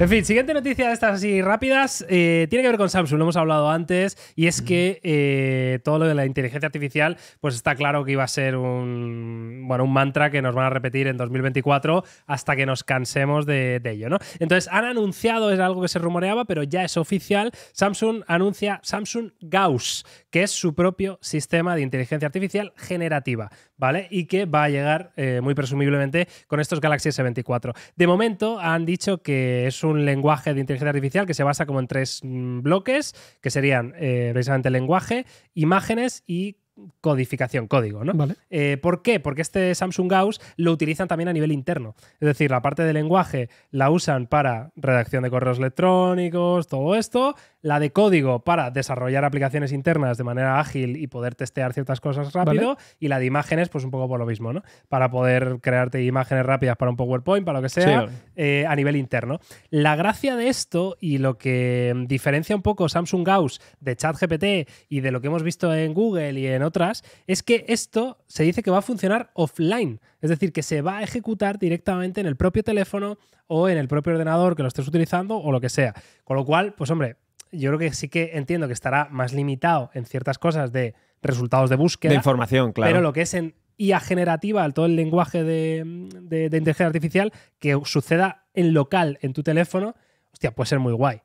En fin, siguiente noticia de estas así rápidas. Eh, tiene que ver con Samsung, lo hemos hablado antes. Y es que eh, todo lo de la inteligencia artificial, pues está claro que iba a ser un, bueno, un mantra que nos van a repetir en 2024 hasta que nos cansemos de, ello, ¿no? Entonces, han anunciado, es algo que se rumoreaba, pero ya es oficial, Samsung anuncia Samsung Gauss, que es su propio sistema de inteligencia artificial generativa, ¿vale? Y que va a llegar eh, muy presumiblemente con estos Galaxy S24. De momento han dicho que es un lenguaje de inteligencia artificial que se basa como en tres mm, bloques, que serían eh, precisamente lenguaje, imágenes y codificación, código, ¿no? Eh, ¿Por qué? Porque este Samsung Gauss lo utilizan también a nivel interno. Es decir, la parte de lenguaje la usan para redacción de correos electrónicos, todo esto, la de código para desarrollar aplicaciones internas de manera ágil y poder testear ciertas cosas rápido, y la de imágenes, pues un poco por lo mismo, ¿no? Para poder crearte imágenes rápidas para un PowerPoint, para lo que sea, eh, a nivel interno. La gracia de esto y lo que diferencia un poco Samsung Gauss de ChatGPT y de lo que hemos visto en Google y en otras es que esto se dice que va a funcionar offline, es decir, que se va a ejecutar directamente en el propio teléfono o en el propio ordenador que lo estés utilizando o lo que sea. Con lo cual, pues hombre, yo creo que sí que entiendo que estará más limitado en ciertas cosas de resultados de búsqueda. De información, claro. Pero lo que es en a generativa, todo el lenguaje de, de, inteligencia artificial, que suceda en local, en tu teléfono, hostia, puede ser muy guay.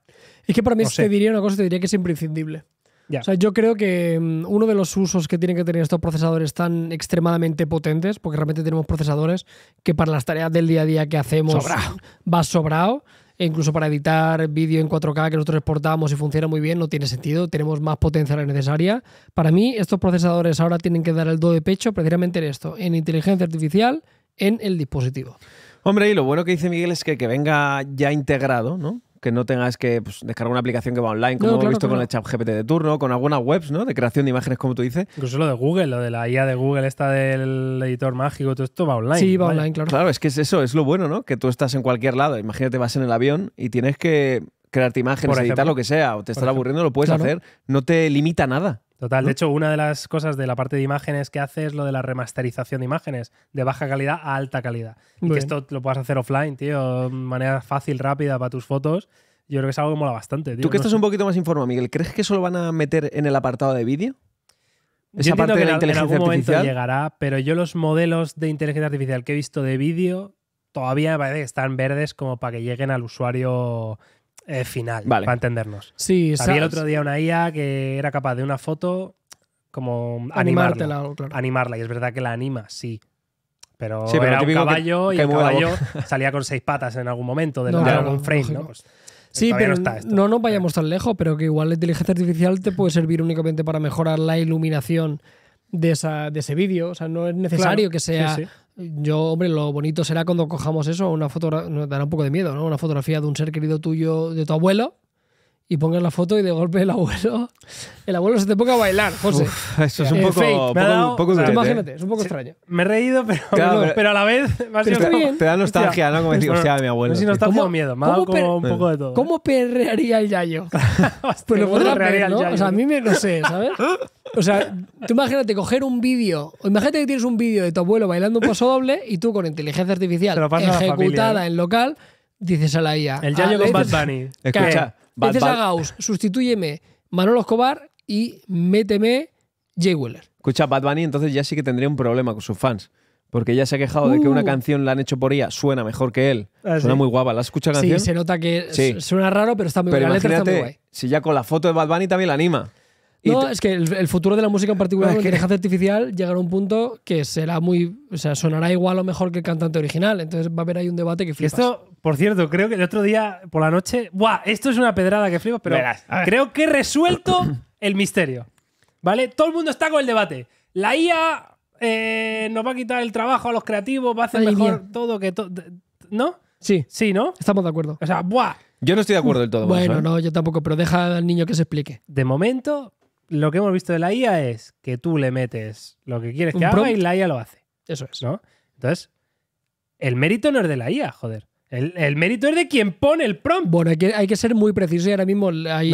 Es que para mí, te diría una cosa, te diría que es imprescindible. O sea, yo creo que mm, uno de los usos que tienen que tener estos procesadores tan extremadamente potentes, porque realmente tenemos procesadores que para las tareas del día a día que hacemos va sobrado. E incluso para editar vídeo en 4K que nosotros exportamos y funciona muy bien, no tiene sentido, tenemos más potencia la necesaria. Para mí, estos procesadores ahora tienen que dar el do de pecho precisamente en esto, en inteligencia artificial, en el dispositivo. Hombre, y lo bueno que dice Miguel es que, que venga ya integrado, ¿no? que no tengas que pues, descargar una aplicación que va online, como hemos visto con el chat GPT de turno, con algunas webs, ¿no? De creación de imágenes, como tú dices. Incluso lo de Google, lo de la IA de Google, esta del editor mágico, todo esto va online. Sí, va online, claro. Claro, es que es eso, es lo bueno, ¿no? Que tú estás en cualquier lado, imagínate vas en el avión y tienes que crearte imágenes, editar lo que sea, o te estás aburriendo, lo puedes hacer, no te limita nada. Total, de hecho, una de las cosas de la parte de imágenes que hace es lo de la remasterización de imágenes, de baja calidad a alta calidad. y que esto lo puedas hacer offline, tío, de manera fácil, rápida para tus fotos. Yo creo que es algo que mola bastante. Tío. Tú que estás un poquito más informado, Miguel, ¿crees que eso lo van a meter en el apartado de vídeo? Esa yo parte que la inteligencia en algún artificial. momento llegará, pero yo los modelos de inteligencia artificial que he visto de vídeo todavía parece que están verdes como para que lleguen al usuario final, para entendernos. Sí, Había el otro día una IA que era capaz de una foto como animarla, animarla. Y es verdad que la anima, sí. Pero, era un caballo y el caballo salía con seis patas en algún momento de, algún frame, pues, sí, pero no, no nos vayamos tan lejos, pero que igual la inteligencia artificial te puede servir únicamente para mejorar la iluminación de, esa, de ese vídeo. O sea, no es necesario que sea yo, hombre, lo bonito será cuando cojamos eso, una foto, nos dará un poco de miedo, ¿no? Una fotografía de un ser querido tuyo, de tu abuelo, y pongas la foto y de golpe el abuelo, el abuelo se te ponga a bailar, José. eso es un eh, poco, poco ¿eh? Imagínate, es un poco extraño. Me he reído, pero, pero, a la vez más bien. te, da nostalgia, ¿no? Como decir, o sea, mi abuelo. No, si nostalgia o miedo, me ha dado como un poco de todo. ¿Cómo perrearía el yayo? pues lo podrá perrear, ¿no? O sea, a mí me, lo sé, ¿sabes? O sea, tú imagínate coger un vídeo, imagínate que tienes un vídeo de tu abuelo bailando un paso doble y tú con inteligencia artificial ejecutada en local, dices a la IA. El ah, con Bad Bunny. Escucha, dices a Gauss, sustitúyeme Manolo Escobar y méteme Jay Wheeler. Escucha, Bad Bunny entonces ya sí que tendría un problema con sus fans. Porque ya se ha quejado de que una uh. canción la han hecho por ella, suena mejor que él. Ah, suena muy guapa. ¿La escucha? Sí, se nota que suena raro, pero está muy está Si ya con la foto de Bad Bunny también la anima. No, es que el, futuro de la música en particular, la ah, inteligencia artificial, llegará a un punto que será muy. O sea, sonará igual o mejor que el cantante original. Entonces va a haber ahí un debate que flipas. Esto, por cierto, creo que el otro día por la noche. ¡Buah! Esto es una pedrada que flipas, pero creo que he resuelto el misterio. ¿Vale? Todo el mundo está con el debate. La IA eh, nos va a quitar el trabajo a los creativos, va a hacer mejor todo que. todo ¿No? Sí. Sí, ¿no? Estamos de acuerdo. O sea, ¡buah! Yo no estoy de acuerdo del todo. Bueno, ¿eh? no, yo tampoco, pero deja al niño que se explique. De momento, lo que hemos visto de la IA es que tú le metes lo que quieres que haga y la IA lo hace. Eso es. ¿no? Entonces, el mérito no es de la IA, joder. El, mérito es de quien pone el prompt. Bueno, hay que, hay que ser muy preciso y ahora mismo hay,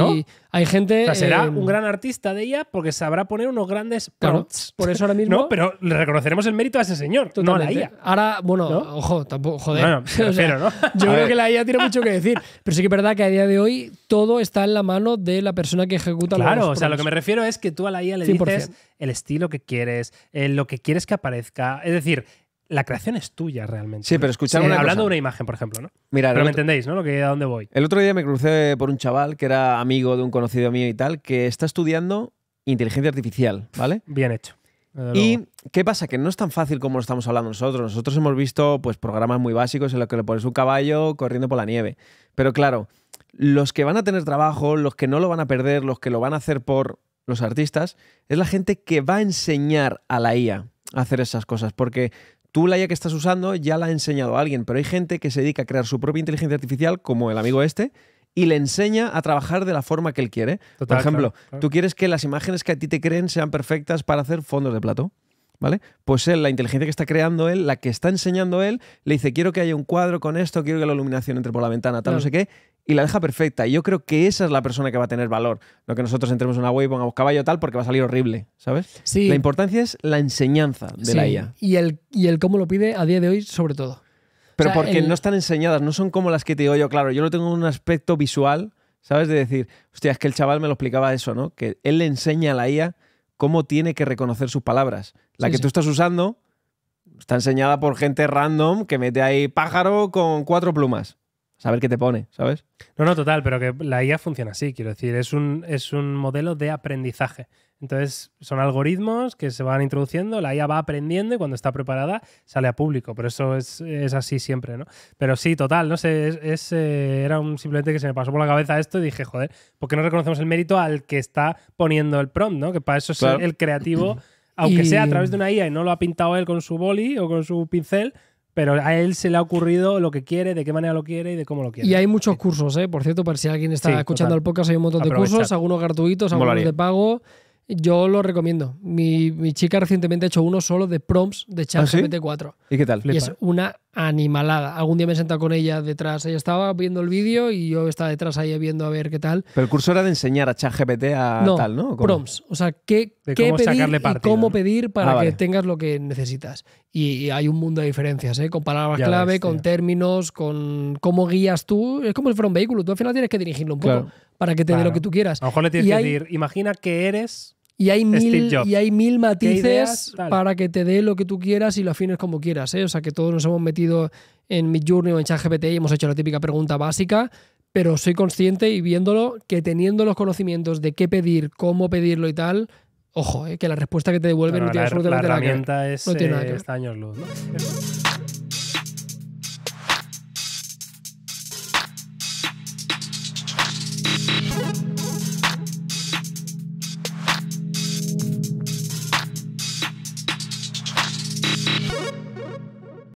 gente. O sea, será eh, un gran artista de ella porque sabrá poner unos grandes prompts. por eso ahora mismo. no, pero le reconoceremos el mérito a ese señor, Totalmente. no la Ahora, bueno, ojo, tampoco, joder. Bueno, ¿no? yo creo que la IA tiene mucho que decir. Pero sí que es verdad que a día de hoy todo está en la mano de la persona que ejecuta la los Claro, o sea, lo que me refiero es que tú a la IA le dices el estilo que quieres, eh, lo que quieres que aparezca. Es decir, la creación es tuya realmente. Sí, pero escuchar Hablando de una imagen, por ejemplo, ¿no? Mira, pero me entendéis, ¿no? Lo que, a dónde voy. El otro día me crucé por un chaval que era amigo de un conocido mío y tal, que está estudiando inteligencia artificial, ¿vale? Bien hecho. ¿Y qué pasa? Que no es tan fácil como lo estamos hablando nosotros. Nosotros hemos visto pues, programas muy básicos en los que le pones un caballo corriendo por la nieve. Pero claro, los que van a tener trabajo, los que no lo van a perder, los que lo van a hacer por los artistas, es la gente que va a enseñar a la IA a hacer esas cosas. Porque Tú la IA que estás usando ya la ha enseñado a alguien, pero hay gente que se dedica a crear su propia inteligencia artificial, como el amigo este, y le enseña a trabajar de la forma que él quiere. Por ejemplo, tú quieres que las imágenes que a ti te creen sean perfectas para hacer fondos de plato. ¿Vale? Pues él, la inteligencia que está creando él, la que está enseñando él, le dice, quiero que haya un cuadro con esto, quiero que la iluminación entre por la ventana, tal, no sé qué, y la deja perfecta. Y yo creo que esa es la persona que va a tener valor. No que nosotros entremos en una web y pongamos caballo tal porque va a salir horrible, ¿sabes? Sí. La importancia es la enseñanza de la IA. Y el, y el cómo lo pide a día de hoy, sobre todo. Pero porque no están enseñadas, no son como las que te digo yo, claro, yo lo tengo un aspecto visual, ¿sabes? De decir, hostia, es que el chaval me lo explicaba eso, ¿no? Que él le enseña a la IA cómo tiene que reconocer sus palabras. La que tú estás usando está enseñada por gente random que mete ahí pájaro con cuatro plumas a ver qué te pone, ¿sabes? No, no, total, pero que la IA funciona así, quiero decir, es un, es un modelo de aprendizaje. Entonces, son algoritmos que se van introduciendo, la IA va aprendiendo y cuando está preparada sale a público, pero eso es, así siempre, ¿no? Pero sí, total, no sé, es, eh, era simplemente que se me pasó por la cabeza esto y dije, joder, ¿por qué no reconocemos el mérito al que está poniendo el prompt, ¿no? Que para eso es el creativo, aunque sea a través de una IA y no lo ha pintado él con su boli o con su pincel, pero a él se le ha ocurrido lo que quiere, de qué manera lo quiere y de cómo lo quiere. Y hay muchos cursos, ¿eh? por cierto, para si alguien está escuchando al el podcast, hay un montón de cursos, algunos gratuitos, algunos de pago. Yo lo recomiendo. Mi, chica recientemente ha hecho uno solo de prompts de ¿Ah, ChatGPT4. ¿Y qué tal? Y es una animalada. Algún día me he sentado con ella detrás, ella estaba viendo el vídeo y yo estaba detrás ahí viendo a ver qué tal. Pero el curso era de enseñar a ChatGPT a tal, ¿no? ¿Cómo? Prompts, o sea, qué, cómo pedir cómo pedir para ah, que tengas lo que necesitas. Y, hay un mundo de diferencias, ¿eh? Con palabras clave, con términos, con cómo guías tú. Es como si fuera un vehículo, tú al final tienes que dirigirlo un poco para que te dé lo que tú quieras. A lo mejor le tienes que decir, imagina que eres y hay mil, y hay mil matices para que te dé lo que tú quieras y lo afines como quieras. ¿eh? O sea, que todos nos hemos metido en Midjourney o en ChatGPT y hemos hecho la típica pregunta básica, pero soy consciente y viéndolo que teniendo los conocimientos de qué pedir, cómo pedirlo y tal, ojo, ¿eh? que la respuesta que te devuelven no tiene absolutamente nada La herramienta es no eh,